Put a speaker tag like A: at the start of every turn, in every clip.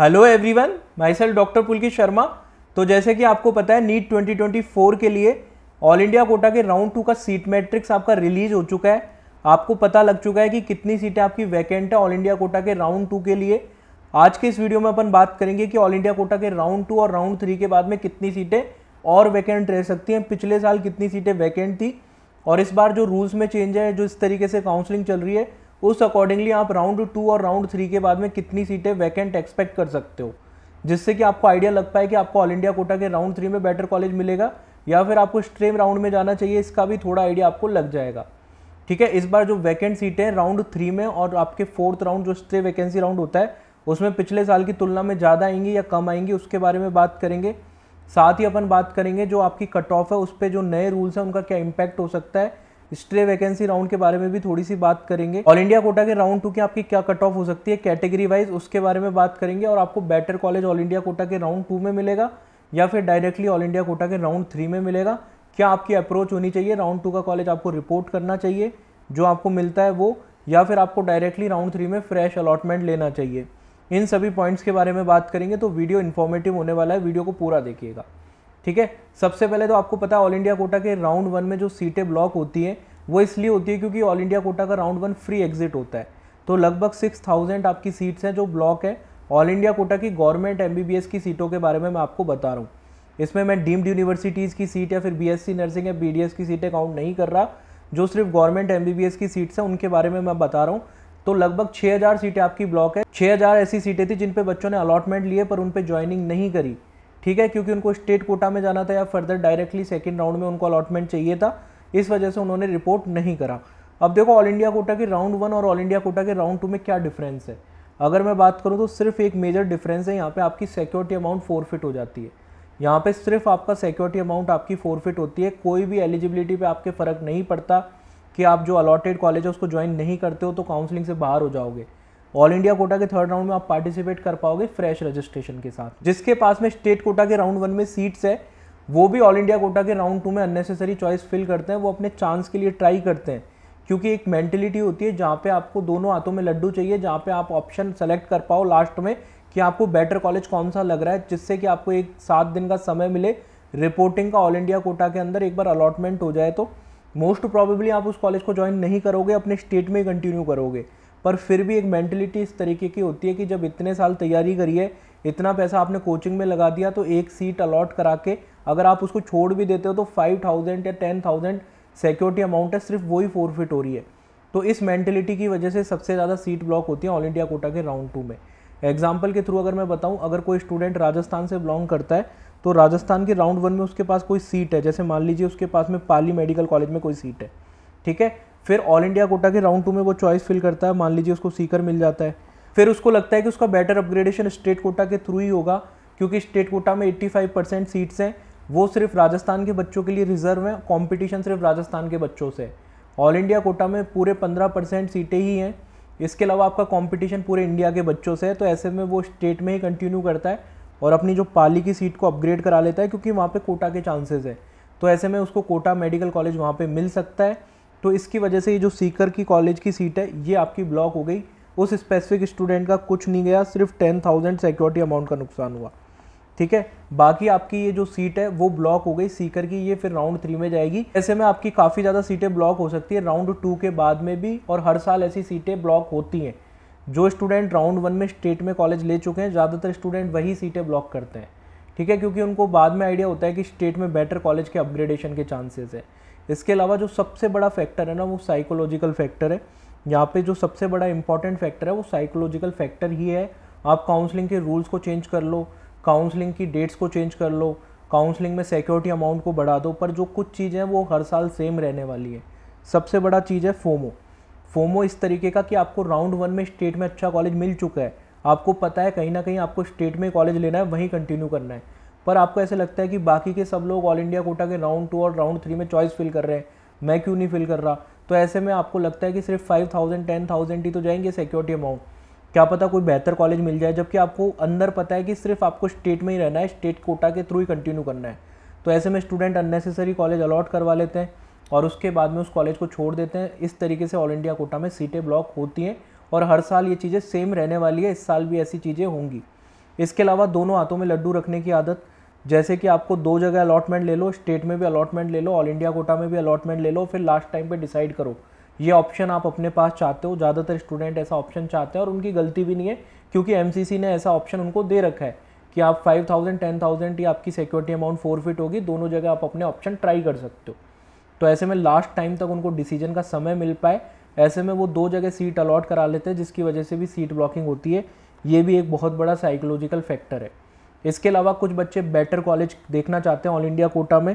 A: hello everyone myself doctor Pulkit Sharma तो जैसे कि आपको पता है नीट 2024 के लिए ऑल इंडिया कोटा के राउंड टू का सीट मैट्रिक्स आपका रिलीज हो चुका है आपको पता लग चुका है कि कितनी सीटें आपकी वैकेंट है ऑल इंडिया कोटा के राउंड टू के लिए आज के इस वीडियो में अपन बात करेंगे कि ऑल इंडिया कोटा के राउंड टू और राउंड थ्री के बाद में कितनी सीटें और वैकेंट रह सकती हैं पिछले साल कितनी सीटें वैकेंट थी और इस बार जो रूल्स में चेंज है जो इस तरीके से काउंसलिंग चल रही है उस अकॉर्डिंगली आप राउंड टू और राउंड थ्री के बाद में कितनी सीटें वैकेंट एक्सपेक्ट कर सकते हो जिससे कि आपको आइडिया लग पाए कि आपको ऑल इंडिया कोटा के राउंड थ्री में बेटर कॉलेज मिलेगा या फिर आपको स्ट्रीम राउंड में जाना चाहिए इसका भी थोड़ा आइडिया आपको लग जाएगा ठीक है इस बार जो वैकेंट सीटें राउंड थ्री में और आपके फोर्थ राउंड जो स्ट्रे वैकेंसी राउंड होता है उसमें पिछले साल की तुलना में ज़्यादा आएंगी या कम आएंगी उसके बारे में बात करेंगे साथ ही अपन बात करेंगे जो आपकी कट ऑफ है उस पर जो नए रूल्स हैं उनका क्या इम्पैक्ट हो सकता है स्ट्रे वैकेंसी राउंड के बारे में भी थोड़ी सी बात करेंगे ऑल इंडिया कोटा के राउंड टू की आपकी क्या कट ऑफ हो सकती है कैटेगरी वाइज उसके बारे में बात करेंगे और आपको better college all India quota के राउंड टू में मिलेगा या फिर डायरेक्टली ऑल इंडिया कोटा के राउंड थ्री में मिलेगा क्या आपकी अप्रोच होनी चाहिए राउंड टू का कॉलेज आपको रिपोर्ट करना चाहिए जो आपको मिलता है वो या फिर आपको डायरेक्टली राउंड थ्री में फ्रेश अलॉटमेंट लेना चाहिए इन सभी पॉइंट्स के बारे में बात करेंगे तो वीडियो इन्फॉर्मेटिव होने वाला है वीडियो को पूरा देखिएगा ठीक है सबसे पहले तो आपको पता है ऑल इंडिया कोटा के राउंड वन में जो सीटें ब्लॉक होती हैं वो इसलिए होती है क्योंकि ऑल इंडिया कोटा का राउंड वन फ्री एग्जिट होता है तो लगभग सिक्स थाउजेंड आपकी सीट्स हैं जो ब्लॉक है ऑल इंडिया कोटा की गवर्नमेंट एम की सीटों के बारे में मैं आपको बता रहा हूँ इसमें मैं डीम्ड यूनिवर्सिटीज़ की सीट या फिर बी नर्सिंग या बी की सीटें काउंट नहीं कर रहा जो सिर्फ गवर्नमेंट एम की सीट्स हैं उनके बारे में मैं बता रहा हूँ तो लगभग 6000 सीटें आपकी ब्लॉक है 6000 ऐसी सीटें थी जिन पे बच्चों ने अलॉटमेंट लिए पर उन पे ज्वाइनिंग नहीं करी ठीक है क्योंकि उनको स्टेट कोटा में जाना था या फर्दर डायरेक्टली सेकेंड राउंड में उनको अलॉटमेंट चाहिए था इस वजह से उन्होंने रिपोर्ट नहीं करा अब देखो ऑल इंडिया कोटा के राउंड वन और ऑल इंडिया कोटा के राउंड टू में क्या डिफरेंस है अगर मैं बात करूँ तो सिर्फ एक मेजर डिफरेंस है यहाँ पर आपकी सिक्योरिटी अमाउंट फोर हो जाती है यहाँ पे सिर्फ आपका सिक्योरिटी अमाउंट आपकी फोरफिट होती है कोई भी एलिजिबिलिटी पे आपके फ़र्क नहीं पड़ता कि आप जो अलॉटेड कॉलेज है उसको ज्वाइन नहीं करते हो तो काउंसलिंग से बाहर हो जाओगे ऑल इंडिया कोटा के थर्ड राउंड में आप पार्टिसिपेट कर पाओगे फ्रेश रजिस्ट्रेशन के साथ जिसके पास में स्टेट कोटा के राउंड वन में सीट्स है वो भी ऑल इंडिया कोटा के राउंड टू में अननेसेसरी चॉइस फिल करते हैं वो अपने चांस के लिए ट्राई करते हैं क्योंकि एक मेंटेलिटी होती है जहाँ पे आपको दोनों हाथों में लड्डू चाहिए जहाँ पे आप ऑप्शन सेलेक्ट कर पाओ लास्ट में कि आपको बेटर कॉलेज कौन सा लग रहा है जिससे कि आपको एक सात दिन का समय मिले रिपोर्टिंग का ऑल इंडिया कोटा के अंदर एक बार अलॉटमेंट हो जाए तो मोस्ट प्रॉबेबली आप उस कॉलेज को ज्वाइन नहीं करोगे अपने स्टेट में कंटिन्यू करोगे पर फिर भी एक मैंटिलिटी इस तरीके की होती है कि जब इतने साल तैयारी करिए इतना पैसा आपने कोचिंग में लगा दिया तो एक सीट अलॉट करा के अगर आप उसको छोड़ भी देते हो तो फाइव थाउजेंड या टेन थाउजेंड सिक्योरिटी अमाउंट है सिर्फ वही फोरफिट हो रही है तो इस मेंटिलिटी की वजह से सबसे ज़्यादा सीट ब्लॉक होती है ऑल इंडिया कोटा के राउंड टू में एग्जाम्पल के थ्रू अगर मैं बताऊँ अगर कोई स्टूडेंट राजस्थान से बिलोंग करता है तो राजस्थान के राउंड वन में उसके पास कोई सीट है जैसे मान लीजिए उसके पास में पाली मेडिकल कॉलेज में कोई सीट है ठीक है फिर ऑल इंडिया कोटा के राउंड टू में वो चॉइस फिल करता है मान लीजिए उसको सीकर मिल जाता है फिर उसको लगता है कि उसका बेटर अपग्रेडेशन स्टेट कोटा के थ्रू ही होगा क्योंकि स्टेट कोटा में 85 परसेंट सीट्स हैं वो सिर्फ राजस्थान के बच्चों के लिए रिजर्व हैं कॉम्पिटिशन सिर्फ राजस्थान के बच्चों से ऑल इंडिया कोटा में पूरे पंद्रह परसेंट सीटें ही हैं इसके अलावा आपका कॉम्पिटिशन पूरे इंडिया के बच्चों से है तो ऐसे में वो स्टेट में ही कंटिन्यू करता है और अपनी जो पाली की सीट को अपग्रेड करा लेता है क्योंकि वहाँ पर कोटा के चांसेज़ है तो ऐसे में उसको कोटा मेडिकल कॉलेज वहाँ पर मिल सकता है तो इसकी वजह से ये जो सीकर की कॉलेज की सीट है ये आपकी ब्लॉक हो गई उस स्पेसिफिक स्टूडेंट का कुछ नहीं गया सिर्फ टेन थाउजेंड सिक्योरिटी अमाउंट का नुकसान हुआ ठीक है बाकी आपकी ये जो सीट है वो ब्लॉक हो गई सीकर की ये फिर राउंड थ्री में जाएगी ऐसे में आपकी काफ़ी ज़्यादा सीटें ब्लॉक हो सकती है राउंड टू के बाद में भी और हर साल ऐसी सीटें ब्लॉक होती हैं जो स्टूडेंट राउंड वन में स्टेट में कॉलेज ले चुके हैं ज़्यादातर स्टूडेंट वही सीटें ब्लॉक करते हैं ठीक है क्योंकि उनको बाद में आइडिया होता है कि स्टेट में बेटर कॉलेज के अपग्रेडेशन के चांसेस है इसके अलावा जो सबसे बड़ा फैक्टर है ना वो साइकोलॉजिकल फैक्टर है यहाँ पे जो सबसे बड़ा इंपॉर्टेंट फैक्टर है वो साइकोलॉजिकल फैक्टर ही है आप काउंसलिंग के रूल्स को चेंज कर लो काउंसलिंग की डेट्स को चेंज कर लो काउंसलिंग में सिक्योरिटी अमाउंट को बढ़ा दो पर जो कुछ चीज़ें हैं वो हर साल सेम रहने वाली है सबसे बड़ा चीज़ है फोमो फोमो इस तरीके का कि आपको राउंड वन में स्टेट में अच्छा कॉलेज मिल चुका है आपको पता है कहीं ना कहीं आपको स्टेट में कॉलेज लेना है वहीं कंटिन्यू करना है पर आपको ऐसे लगता है कि बाकी के सब लोग ऑल इंडिया कोटा के राउंड टू और राउंड थ्री में चॉइस फिल कर रहे हैं मैं क्यों नहीं फिल कर रहा तो ऐसे में आपको लगता है कि सिर्फ फाइव थाउजेंड टेन थाउजेंड ही तो जाएंगे सिक्योरिटी अमाउंट क्या पता कोई बेहतर कॉलेज मिल जाए जबकि आपको अंदर पता है कि सिर्फ आपको स्टेट में ही रहना है स्टेट कोटा के थ्रू ही कंटिन्यू करना है तो ऐसे में स्टूडेंट अननेसेसरी कॉलेज अलॉट करवा लेते हैं और उसके बाद में उस कॉलेज को छोड़ देते हैं इस तरीके से ऑल इंडिया कोटा में सीटें ब्लॉक होती हैं और हर साल ये चीज़ें सेम रहने वाली है इस साल भी ऐसी चीज़ें होंगी इसके अलावा दोनों हाथों में लड्डू रखने की आदत जैसे कि आपको दो जगह अलॉटमेंट ले लो स्टेट में भी अलॉटमेंट ले लो ऑल इंडिया कोटा में भी अलॉटमेंट ले लो फिर लास्ट टाइम पे डिसाइड करो ये ऑप्शन आप अपने पास चाहते हो ज़्यादातर स्टूडेंट ऐसा ऑप्शन चाहते हैं और उनकी गलती भी नहीं है क्योंकि एम ने ऐसा ऑप्शन उनको दे रखा है कि आप फाइव थाउजेंड टेन थाउजेंड या आपकी सिक्योरिटी अमाउंट फोर फिट होगी दोनों जगह आप अपने ऑप्शन ट्राई कर सकते हो तो ऐसे में लास्ट टाइम तक उनको डिसीजन का समय मिल पाए ऐसे में वो दो जगह सीट अलॉट करा लेते हैं जिसकी वजह से भी सीट ब्लॉकिंग होती है ये भी एक बहुत बड़ा साइकोलॉजिकल फैक्टर है इसके अलावा कुछ बच्चे बेटर कॉलेज देखना चाहते हैं ऑल इंडिया कोटा में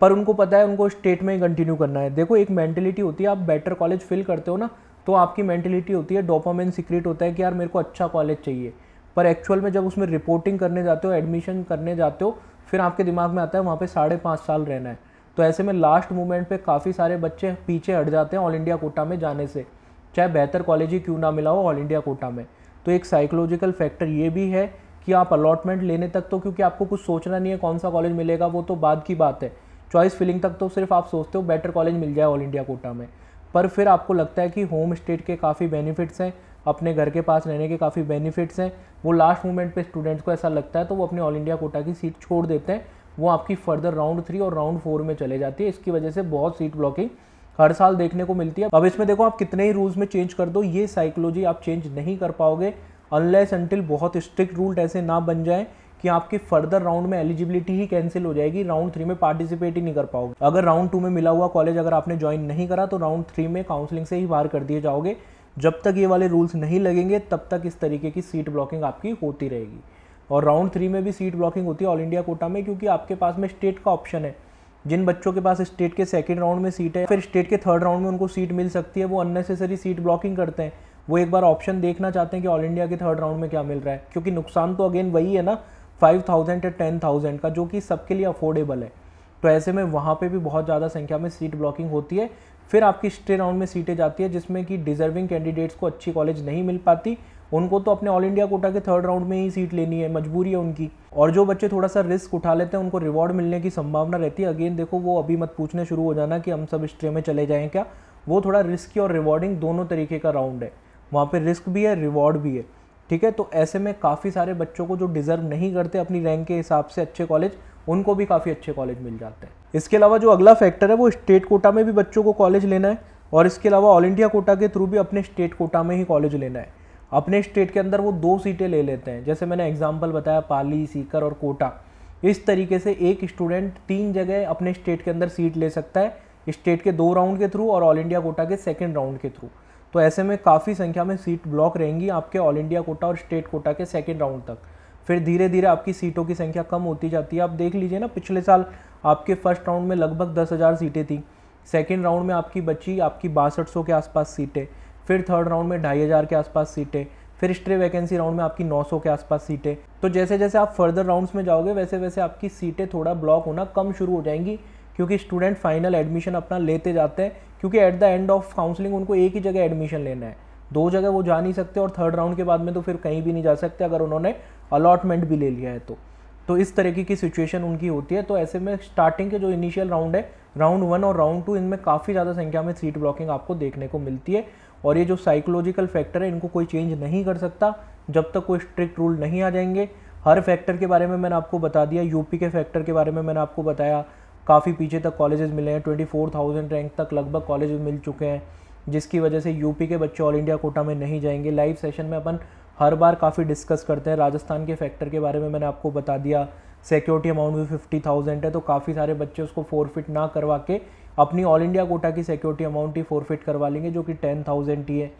A: पर उनको पता है उनको स्टेट में ही कंटिन्यू करना है देखो एक मैंटिलिटी होती है आप बेटर कॉलेज फिल करते हो ना तो आपकी मैंटिलिटी होती है डोपामिन सीक्रेट होता है कि यार मेरे को अच्छा कॉलेज चाहिए पर एक्चुअल में जब उसमें रिपोर्टिंग करने जाते हो एडमिशन करने जाते हो फिर आपके दिमाग में आता है वहाँ पे साढ़े पाँच साल रहना है तो ऐसे में लास्ट मोमेंट पे काफ़ी सारे बच्चे पीछे हट जाते हैं ऑल इंडिया कोटा में जाने से चाहे बेहतर कॉलेज ही क्यों ना मिला हो ऑल इंडिया कोटा में तो एक साइकोलॉजिकल फैक्टर ये भी है कि आप अलॉटमेंट लेने तक तो क्योंकि आपको कुछ सोचना नहीं है कौन सा कॉलेज मिलेगा वो तो बाद की बात है चॉइस फिलिंग तक तो सिर्फ आप सोचते हो बेटर कॉलेज मिल जाए ऑल इंडिया कोटा में पर फिर आपको लगता है कि होम स्टेट के काफ़ी बेनिफिट्स हैं अपने घर के पास रहने के काफ़ी बेनिफिट्स हैं वो लास्ट मोमेंट पे स्टूडेंट्स को ऐसा लगता है तो वो अपने ऑल इंडिया कोटा की सीट छोड़ देते हैं वो आपकी फर्दर राउंड थ्री और राउंड फोर में चले जाती है इसकी वजह से बहुत सीट ब्लॉकिंग हर साल देखने को मिलती है अब इसमें देखो आप कितने ही रूल्स में चेंज कर दो ये साइकोलॉजी आप चेंज नहीं कर पाओगे अनलेस अनटिल बहुत स्ट्रिक्ट रूल ऐसे ना बन जाए कि आपके फर्दर राउंड में एलिजिबिलिटी ही कैंसिल हो जाएगी राउंड थ्री में पार्टिसिपेट ही नहीं कर पाओगे अगर राउंड टू में मिला हुआ कॉलेज अगर आपने ज्वाइन नहीं करा तो राउंड थ्री में काउंसलिंग से ही बाहर कर दिए जाओगे जब तक ये वाले रूल्स नहीं लगेंगे तब तक इस तरीके की सीट ब्लॉकिंग आपकी होती रहेगी और राउंड थ्री में भी सीट ब्लॉकिंग होती है ऑल इंडिया कोटा में क्योंकि आपके पास में स्टेट का ऑप्शन है जिन बच्चों के पास स्टेट के सेकेंड राउंड में सीट है फिर स्टेट के थर्ड राउंड में उनको सीट मिल सकती है वो अननेसेसरी सीट ब्लॉकिंग करते हैं वो एक बार ऑप्शन देखना चाहते हैं कि ऑल इंडिया के थर्ड राउंड में क्या मिल रहा है क्योंकि नुकसान तो अगेन वही है ना फाइव थाउजेंड या टेन थाउजेंड का जो कि सबके लिए अफोर्डेबल है तो ऐसे में वहाँ पे भी बहुत ज़्यादा संख्या में सीट ब्लॉकिंग होती है फिर आपकी स्टे राउंड में सीटें जाती है जिसमें कि डिजर्विंग कैंडिडेट्स को अच्छी कॉलेज नहीं मिल पाती उनको तो अपने ऑल इंडिया कोटा के थर्ड राउंड में ही सीट लेनी है मजबूरी है उनकी और जो बच्चे थोड़ा सा रिस्क उठा लेते हैं उनको रिवॉर्ड मिलने की संभावना रहती है अगेन देखो वो अभी मत पूछने शुरू हो जाना कि हम सब स्ट्रे में चले जाएँ क्या वो थोड़ा रिस्की और रिवॉर्डिंग दोनों तरीके का राउंड है वहाँ पे रिस्क भी है रिवॉर्ड भी है ठीक है तो ऐसे में काफ़ी सारे बच्चों को जो डिज़र्व नहीं करते अपनी रैंक के हिसाब से अच्छे कॉलेज उनको भी काफ़ी अच्छे कॉलेज मिल जाते हैं इसके अलावा जो अगला फैक्टर है वो स्टेट कोटा में भी बच्चों को कॉलेज लेना है और इसके अलावा ऑल इंडिया कोटा के थ्रू भी अपने स्टेट कोटा में ही कॉलेज लेना है अपने स्टेट के अंदर वो दो सीटें ले लेते हैं जैसे मैंने एग्जाम्पल बताया पाली सीकर और कोटा इस तरीके से एक स्टूडेंट तीन जगह अपने स्टेट के अंदर सीट ले सकता है स्टेट के दो राउंड के थ्रू और ऑल इंडिया कोटा के सेकेंड राउंड के थ्रू तो ऐसे में काफ़ी संख्या में सीट ब्लॉक रहेंगी आपके ऑल इंडिया कोटा और स्टेट कोटा के सेकेंड राउंड तक फिर धीरे धीरे आपकी सीटों की संख्या कम होती जाती है आप देख लीजिए ना पिछले साल आपके फर्स्ट राउंड में लगभग दस हज़ार सीटें थी सेकेंड राउंड में आपकी बची आपकी बासठ सौ के आसपास सीटें फिर थर्ड राउंड में ढाई हज़ार के आसपास सीटें फिर स्ट्रे वैकेंसी राउंड में आपकी 900 के आसपास सीटें तो जैसे जैसे आप फर्दर राउंड्स में जाओगे वैसे वैसे आपकी सीटें थोड़ा ब्लॉक होना कम शुरू हो जाएंगी क्योंकि स्टूडेंट फाइनल एडमिशन अपना लेते जाते हैं क्योंकि at the end of counselling उनको एक ही जगह एडमिशन लेना है दो जगह वो जा नहीं सकते और थर्ड राउंड के बाद में तो फिर कहीं भी नहीं जा सकते अगर उन्होंने अलॉटमेंट भी ले लिया है तो तो इस तरीके की सिचुएशन उनकी होती है तो ऐसे में स्टार्टिंग के जो इनिशियल राउंड है राउंड वन और राउंड टू इनमें काफ़ी ज़्यादा संख्या में सीट ब्लॉकिंग आपको देखने को मिलती है और ये जो साइकोलॉजिकल फैक्टर है इनको कोई चेंज नहीं कर सकता जब तक कोई स्ट्रिक्ट रूल नहीं आ जाएंगे हर फैक्टर के बारे में मैंने आपको बता दिया यूपी के फैक्टर के बारे में मैंने आपको बताया काफ़ी पीछे तक कॉलेजेस मिले हैं ट्वेंटी फोर थाउजेंड रैंक तक लगभग कॉलेज मिल चुके हैं जिसकी वजह से यूपी के बच्चे ऑल इंडिया कोटा में नहीं जाएंगे लाइव सेशन में अपन हर बार काफ़ी डिस्कस करते हैं राजस्थान के फैक्टर के बारे में मैंने आपको बता दिया सिक्योरिटी अमाउंट भी फिफ्टी थाउजेंड है तो काफ़ी सारे बच्चे उसको फोरफिट ना करवा के अपनी ऑल इंडिया कोटा की सिक्योरिटी अमाउंट ही फोरफिट करवा लेंगे जो कि टेन थाउजेंड ही है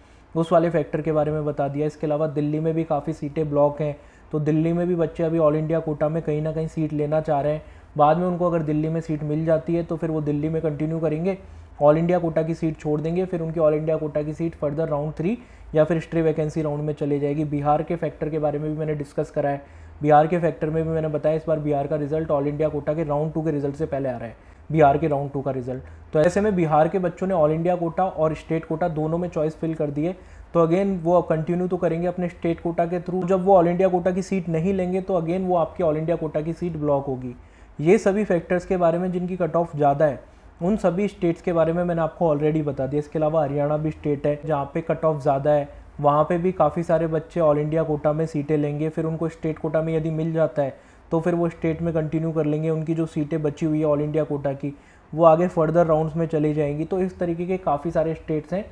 A: उस वाले फैक्टर के बारे में बता दिया इसके अलावा दिल्ली में भी काफ़ी सीटें ब्लॉक हैं तो दिल्ली में भी बच्चे अभी ऑल इंडिया कोटा में कहीं ना कहीं सीट लेना चाह रहे हैं बाद में उनको अगर दिल्ली में सीट मिल जाती है तो फिर वो दिल्ली में कंटिन्यू करेंगे ऑल इंडिया कोटा की सीट छोड़ देंगे फिर उनकी ऑल इंडिया कोटा की सीट फर्दर राउंड थ्री या फिर स्ट्रे वैकेंसी राउंड में चले जाएगी बिहार के फैक्टर के बारे में भी मैंने डिस्कस करा है बिहार के फैक्टर में भी मैंने बताया इस बार बिहार का रिजल्ट ऑल इंडिया कोटा के राउंड टू के रिजल्ट से पहले आ रहा है बिहार के राउंड टू का रिजल्ट तो ऐसे में बिहार के बच्चों ने ऑल इंडिया कोटा और स्टेट कोटा दोनों में चॉइस फिल कर दिए तो अगेन वो अब कंटिन्यू तो करेंगे अपने स्टेट कोटा के थ्रू जब वो ऑल इंडिया कोटा की सीट नहीं लेंगे तो अगेन वो आपकी ऑल इंडिया कोटा की सीट ब्लॉक होगी ये सभी फैक्टर्स के बारे में जिनकी कट ऑफ ज़्यादा है उन सभी स्टेट्स के बारे में मैंने आपको ऑलरेडी बता दिया इसके अलावा हरियाणा भी स्टेट है जहाँ पे कट ऑफ ज़्यादा है वहाँ पे भी काफ़ी सारे बच्चे ऑल इंडिया कोटा में सीटें लेंगे फिर उनको स्टेट कोटा में यदि मिल जाता है तो फिर वो स्टेट में कंटिन्यू कर लेंगे उनकी जो सीटें बची हुई है ऑल इंडिया कोटा की वो आगे फर्दर राउंड्स में चली जाएंगी तो इस तरीके के काफ़ी सारे स्टेट्स हैं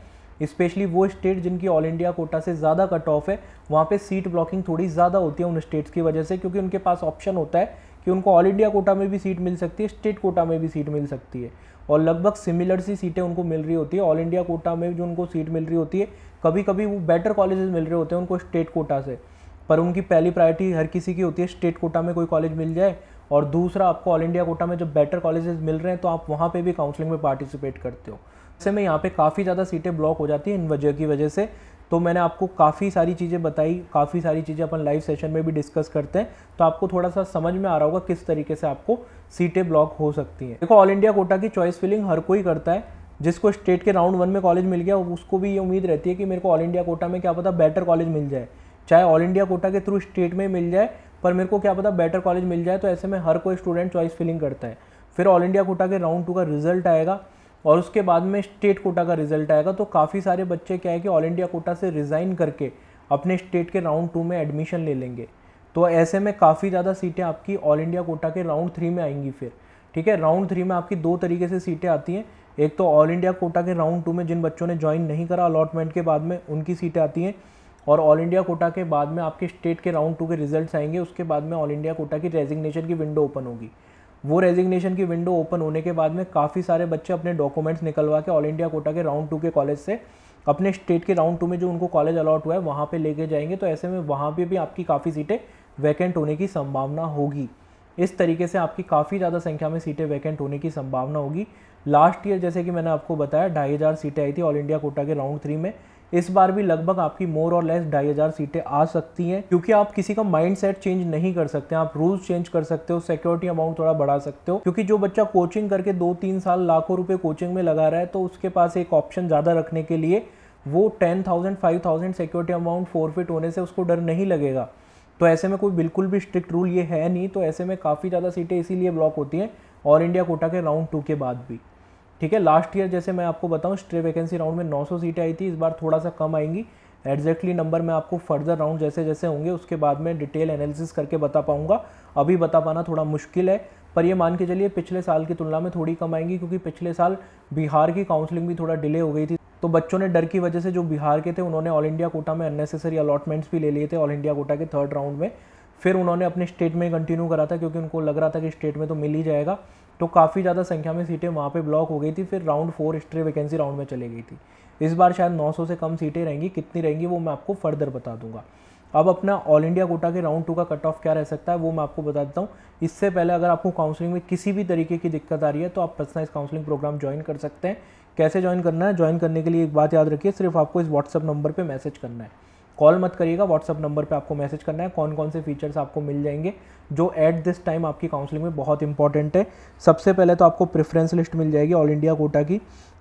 A: स्पेशली वो स्टेट जिनकी ऑल इंडिया कोटा से ज़्यादा कट ऑफ है वहाँ पे सीट ब्लॉकिंग थोड़ी ज़्यादा होती है उन स्टेट्स की वजह से क्योंकि उनके पास ऑप्शन होता है कि उनको ऑल इंडिया कोटा में भी सीट मिल सकती है स्टेट कोटा में भी सीट मिल सकती है और लगभग सिमिलर सी सीटें उनको मिल रही होती है ऑल इंडिया कोटा में जो उनको सीट मिल रही होती है कभी कभी वो बेटर कॉलेजेस मिल रहे होते हैं उनको स्टेट कोटा से पर उनकी पहली प्रायोरिटी हर किसी की होती है स्टेट कोटा में कोई कॉलेज मिल जाए और दूसरा आपको ऑल इंडिया कोटा में जब बेटर कॉलेजेस मिल रहे हैं तो आप वहाँ पे भी काउंसलिंग में पार्टिसिपेट करते हो ऐसे में यहाँ पे काफ़ी ज़्यादा सीटें ब्लॉक हो जाती हैं इन वजह की वजह से तो मैंने आपको काफ़ी सारी चीज़ें बताई काफ़ी सारी चीज़ें अपन लाइव सेशन में भी डिस्कस करते हैं तो आपको थोड़ा सा समझ में आ रहा होगा किस तरीके से आपको सीटें ब्लॉक हो सकती हैं देखो ऑल इंडिया कोटा की चॉइस फिलिंग हर कोई करता है जिसको स्टेट के राउंड वन में कॉलेज मिल गया उसको भी ये उम्मीद रहती है कि मेरे को ऑल इंडिया कोटा में क्या पता बेटर कॉलेज मिल जाए चाहे ऑल इंडिया कोटा के थ्रू स्टेट में मिल जाए पर मेरे को क्या पता बेटर कॉलेज मिल जाए तो ऐसे में हर कोई स्टूडेंट चॉइस फिलिंग करता है फिर ऑल इंडिया कोटा के राउंड टू का रिजल्ट आएगा और उसके बाद में स्टेट कोटा का रिजल्ट आएगा तो काफ़ी सारे बच्चे क्या है कि ऑल इंडिया कोटा से रिज़ाइन करके अपने स्टेट के राउंड टू में एडमिशन ले लेंगे तो ऐसे में काफ़ी ज़्यादा सीटें आपकी ऑल इंडिया कोटा के राउंड थ्री में आएंगी फिर ठीक है राउंड थ्री में आपकी दो तरीके से सीटें आती हैं एक तो ऑल इंडिया कोटा के राउंड टू में जिन बच्चों ने ज्वाइन नहीं करा अलॉटमेंट के बाद में उनकी सीटें आती हैं और ऑल इंडिया कोटा के बाद में आपके स्टेट के राउंड टू के रिजल्ट्स आएंगे उसके बाद में ऑल इंडिया कोटा की रेजिग्नेशन की विंडो ओपन होगी वो रेजिग्नेशन की विंडो ओपन होने के बाद में काफ़ी सारे बच्चे अपने डॉक्यूमेंट्स निकलवा के ऑल इंडिया कोटा के राउंड टू के कॉलेज से अपने स्टेट के राउंड टू में जो उनको कॉलेज अलॉट हुआ है वहाँ पर लेके जाएंगे तो ऐसे में वहाँ पर भी आपकी काफ़ी सीटें वैकेंट होने की संभावना होगी इस तरीके से आपकी काफ़ी ज़्यादा संख्या में सीटें वैकेंट होने की संभावना होगी लास्ट ईयर जैसे कि मैंने आपको बताया ढाई हज़ार सीटें आई थी ऑल इंडिया कोटा के राउंड थ्री में इस बार भी लगभग आपकी मोर और लेस ढाई हज़ार सीटें आ सकती हैं क्योंकि आप किसी का माइंड सेट चेंज नहीं कर सकते आप रूल्स चेंज कर सकते हो सिक्योरिटी अमाउंट थोड़ा बढ़ा सकते हो क्योंकि जो बच्चा कोचिंग करके दो तीन साल लाखों रुपये कोचिंग में लगा रहा है तो उसके पास एक ऑप्शन ज़्यादा रखने के लिए वो ten thousand five thousand security amount forfeit होने से उसको डर नहीं लगेगा तो ऐसे में कोई बिल्कुल भी स्ट्रिक्ट रूल ये है नहीं तो ऐसे में काफ़ी ज़्यादा सीटें इसीलिए ब्लॉक होती हैं ऑल इंडिया कोटा के राउंड टू के बाद भी ठीक है लास्ट ईयर जैसे मैं आपको बताऊं स्ट्रे वैकेंसी राउंड में 900 सीटें आई थी इस बार थोड़ा सा कम आएंगी एग्जैक्टली नंबर मैं आपको फर्दर राउंड जैसे जैसे होंगे उसके बाद में डिटेल एनालिसिस करके बता पाऊंगा अभी बता पाना थोड़ा मुश्किल है पर ये मान के चलिए पिछले साल की तुलना में थोड़ी कम आएंगी क्योंकि पिछले साल बिहार की काउंसलिंग भी थोड़ा डिले हो गई थी तो बच्चों ने डर की वजह से जो बिहार के थे उन्होंने ऑल इंडिया कोटा में अननेसेसरी अलॉटमेंट्स भी ले लिए थे ऑल इंडिया कोटा के थर्ड राउंड में फिर उन्होंने अपने स्टेट में कंटिन्यू करा था क्योंकि उनको लग रहा था कि स्टेट में तो मिल ही जाएगा तो काफ़ी ज़्यादा संख्या में सीटें वहाँ पे ब्लॉक हो गई थी फिर round four stray vacancy round में चली गई थी इस बार शायद 900 से कम सीटें रहेंगी कितनी रहेंगी वो मैं आपको फर्दर बता दूंगा अब अपना ऑल इंडिया कोटा के राउंड टू का कट ऑफ क्या रह सकता है वो मैं आपको बता देता हूँ इससे पहले अगर आपको काउंसलिंग में किसी भी तरीके की दिक्कत आ रही है तो आप पर्सनलाइज काउंसलिंग प्रोग्राम ज्वाइन कर सकते हैं कैसे ज्वाइन करना है ज्वाइन करने के लिए एक बात याद रखिए सिर्फ आपको इस व्हाट्सअप नंबर पर मैसेज करना है कॉल मत करिएगा व्हाट्सअप नंबर पे आपको मैसेज करना है कौन कौन से फीचर्स आपको मिल जाएंगे जो एट दिस टाइम आपकी काउंसलिंग में बहुत इंपॉर्टेंट है सबसे पहले तो आपको प्रेफरेंस लिस्ट मिल जाएगी ऑल इंडिया कोटा की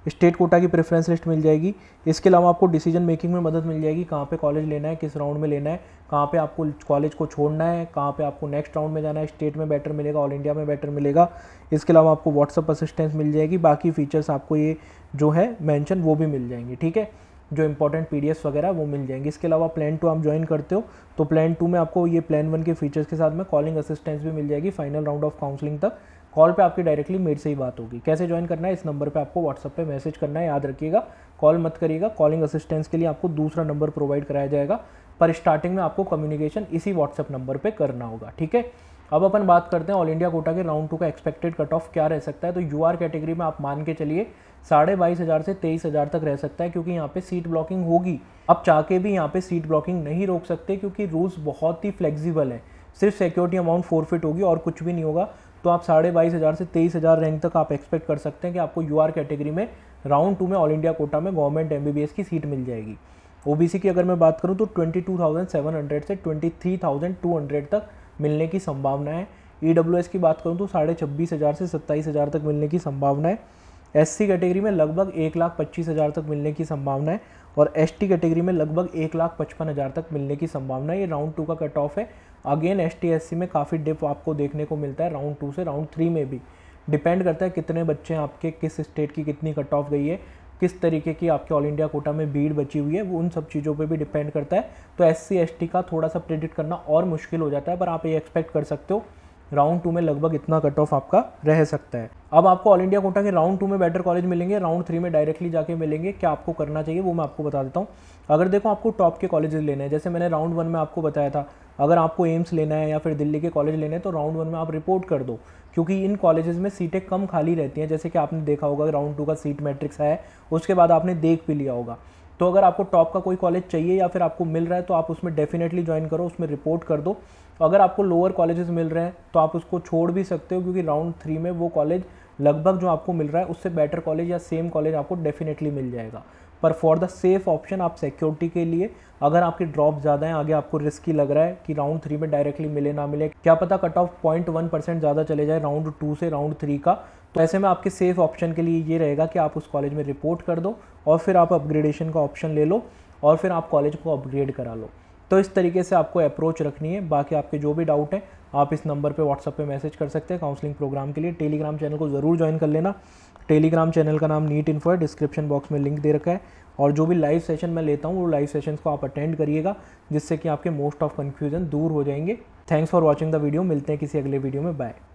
A: स्टेट कोटा की प्रेफरेंस लिस्ट मिल जाएगी इसके अलावा आपको डिसीजन मेकिंग में मदद मिल जाएगी कहाँ पे कॉलेज लेना है किस राउंड में लेना है कहाँ पे आपको कॉलेज को छोड़ना है कहाँ पे आपको नेक्स्ट राउंड में जाना है स्टेट में बेटर मिलेगा ऑल इंडिया में बेटर मिलेगा इसके अलावा आपको व्हाट्सअप असिस्टेंस मिल जाएगी बाकी फीचर्स आपको ये जो है मैंशन वो भी मिल जाएंगे ठीक है जो इंपॉर्टेंट पी वगैरह वो मिल जाएंगे इसके अलावा प्लान टू आप ज्वाइन करते हो तो प्लान टू में आपको ये प्लान वन के फीचर्स के साथ में कॉलिंग असिस्टेंस भी मिल जाएगी फाइनल राउंड ऑफ काउंसलिंग तक कॉल पे आपकी डायरेक्टली मेड से ही बात होगी कैसे ज्वाइन करना है इस नंबर पे आपको व्हाट्सअप पे मैसेज करना है याद रखिएगा कॉल मत करिएगा कॉलिंग असिस्टेंस के लिए आपको दूसरा नंबर प्रोवाइड कराया जाएगा पर स्टार्टिंग में आपको कम्युनिकेशन इसी व्हाट्सअप नंबर पर करना होगा ठीक है अब अपन बात करते हैं ऑल इंडिया कोटा के राउंड टू का एक्सपेक्टेड कट ऑफ क्या रह सकता है तो यू आर कैटेगरी में आप मान के चलिए साढ़े बाईस हज़ार से तेईस हज़ार तक रह सकता है क्योंकि यहाँ पे सीट ब्लॉकिंग होगी आप चाह के भी यहाँ पे सीट ब्लॉकिंग नहीं रोक सकते क्योंकि रूल्स बहुत ही फ्लेक्सिबल हैं सिर्फ सिक्योरिटी अमाउंट फोर फिट होगी और कुछ भी नहीं होगा तो आप साढ़े बाईस हज़ार से तेईस हज़ार रैंक तक आप एक्सपेक्ट कर सकते हैं कि आपको यू कैटेगरी में राउंड टू में ऑल इंडिया कोटा में गवर्नमेंट एम की सीट मिल जाएगी ओ की अगर मैं बात करूँ तो ट्वेंटी से ट्वेंटी तक मिलने की संभावना है ई e की बात करूँ तो साढ़े छब्बीस हज़ार से सत्ताईस हज़ार तक मिलने की संभावना है सी कैटेगरी में लगभग एक लाख पच्चीस हज़ार तक मिलने की संभावना है और टी कैटेगरी में लगभग एक लाख पचपन हज़ार तक मिलने की संभावना है ये राउंड टू का कट ऑफ है अगेन एस टी में काफ़ी डिप आपको देखने को मिलता है राउंड टू से राउंड थ्री में भी डिपेंड करता है कितने बच्चे आपके किस स्टेट की कितनी कट ऑफ गई है किस तरीके की आपके ऑल इंडिया कोटा में भीड़ बची हुई है वो उन सब चीज़ों पे भी डिपेंड करता है तो एस सी का थोड़ा सा प्रेडिक्ट करना और मुश्किल हो जाता है पर आप ये एक्सपेक्ट कर सकते हो राउंड टू में लगभग इतना कट ऑफ आपका रह सकता है अब आपको ऑल इंडिया कोटा के राउंड टू में बेटर कॉलेज मिलेंगे राउंड थ्री में डायरेक्टली जाके मिलेंगे क्या आपको करना चाहिए वो मैं आपको बता देता हूँ अगर देखो आपको टॉप के कॉलेजेस लेने हैं जैसे मैंने राउंड वन में आपको बताया था अगर आपको एम्स लेना है या फिर दिल्ली के कॉलेज लेने हैं तो राउंड वन में आप रिपोर्ट कर दो क्योंकि इन कॉलेजेस में सीटें कम खाली रहती हैं जैसे कि आपने देखा होगा राउंड टू का सीट मैट्रिक्स है उसके बाद आपने देख भी लिया होगा तो अगर आपको टॉप का कोई कॉलेज चाहिए या फिर आपको मिल रहा है तो आप उसमें डेफिनेटली ज्वाइन करो उसमें रिपोर्ट कर दो तो अगर आपको लोअर कॉलेजेस मिल रहे हैं तो आप उसको छोड़ भी सकते हो क्योंकि राउंड थ्री में वो कॉलेज लगभग जो आपको मिल रहा है उससे बेटर कॉलेज या सेम कॉलेज आपको डेफिनेटली मिल जाएगा पर फॉर द सेफ ऑप्शन आप सिक्योरिटी के लिए अगर आपके ड्रॉप ज़्यादा हैं आगे आपको रिस्की लग रहा है कि राउंड थ्री में डायरेक्टली मिले ना मिले क्या पता cut off point one percent ज़्यादा चले जाए राउंड टू से राउंड थ्री का तो ऐसे में आपके सेफ ऑप्शन के लिए ये रहेगा कि आप उस कॉलेज में रिपोर्ट कर दो और फिर आप अपग्रेडेशन का ऑप्शन ले लो और फिर आप कॉलेज को अपग्रेड करा लो तो इस तरीके से आपको अप्रोच रखनी है बाकी आपके जो भी डाउट है आप इस नंबर पे व्हाट्सअप पे मैसेज कर सकते हैं काउंसलिंग प्रोग्राम के लिए टेलीग्राम चैनल को ज़रूर ज्वाइन कर लेना टेलीग्राम चैनल का नाम नीट इन्फो है डिस्क्रिप्शन बॉक्स में लिंक दे रखा है और जो भी लाइव सेशन मैं लेता हूँ वो लाइव सेशन को आप अटेंड करिएगा जिससे कि आपके मोस्ट ऑफ कन्फ्यूज़न दूर हो जाएंगे thanks for watching the video मिलते हैं किसी अगले वीडियो में बाय